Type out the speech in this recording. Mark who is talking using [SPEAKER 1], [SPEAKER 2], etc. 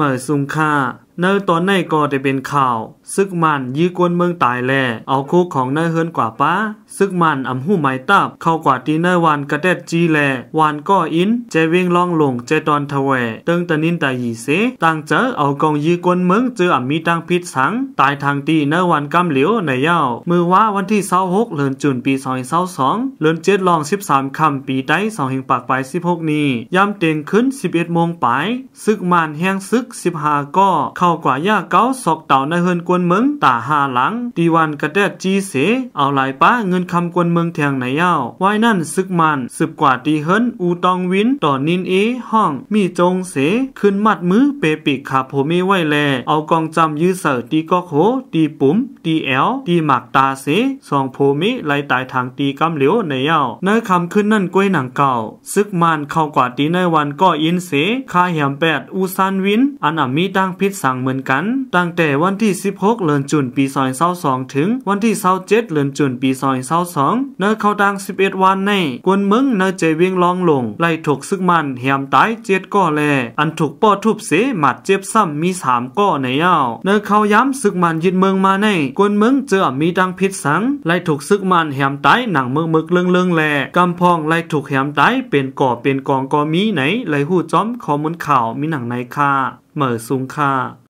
[SPEAKER 1] มายซุงค่าในตอนในก็ได้เป็นข่าว ซึกมันยีกวนเมืองตายแลเอาคุกของนายเฮือนกว่าป้าซึกมันอำหู้ม้ตับ เข้ากว่าตีนายวานกระแดดจีแลวานก็อินเจเวงล่องลงเจตอนทแวเติงตะนินตาหีเสต่างเจอเอากองยีกวนเมืองเจออำมีตังพิษสังตายทางตีนายวานกำเหลียวในยาวมือว่าวันที่26เดือนจุนปี2022เดือนเจ็ดลอง13คมำปีใต้2แหิงปากไปสิบ16นี้ยาเต็งขึ้น11:00นไปซึกมันแห้งซึก15ก็เข้ากว่ายาเก้าศอกเต่าในเฮือนกวนเมืองตาหาหลังตีวันกระแดดจีเส เอาหลายป้าเงินคำกวนเมืองแทงไหนย้าวไว้นั่น ซึกมันสืบกว่าตีเฮินอูตองวิน ต่อนินเอห้อง มีจงเสขึ้นมัดมือเปปิกขาโพมมไว้แลเอากองจำยื้อเสอตีกอกโหตีปุ๋มตีแอลตีหมักตาเสสองโพมมไหลตายทางตีกำเหลียวในย้าืในคำขึ้นนั่นกล้วยหนังเก่า ซึกมันเข้ากว่าตีในวันก็อินเสคาเหียมแปดอูซานวินอันอ่มีตั้งพิษสังงเหมือนกัน ตั้งแต่วันที่ 16เลือนจุนปีซอยาสองถึงวันที่้าเจ็ดเลือนจุนปีซอยาสองเนื้อเข้าดัง11 วันในกวนเมึงเนื้อเจวิ่งลองลงไล่ถกซึกมันเหียมตายเจ็ดก่อแลอันถูกป้อทุบเสหมัดเจ็บซ้ำมีสามก่อในยาวเนื้อเข้าย้ำซึกมันยึดเมืองมาในกวนเมึงเจอมีดังพิษสังไล่ถูกซึกมันเหียมตายหนังเมืองมึกเลื่องงแลกำพองไล่ถูกเหียมตายเป็นก่อเป็นกองก็มีไหนไล่หู้จอมข้อมูลข่าวมีหนังในค่าเหม่อสูงค่า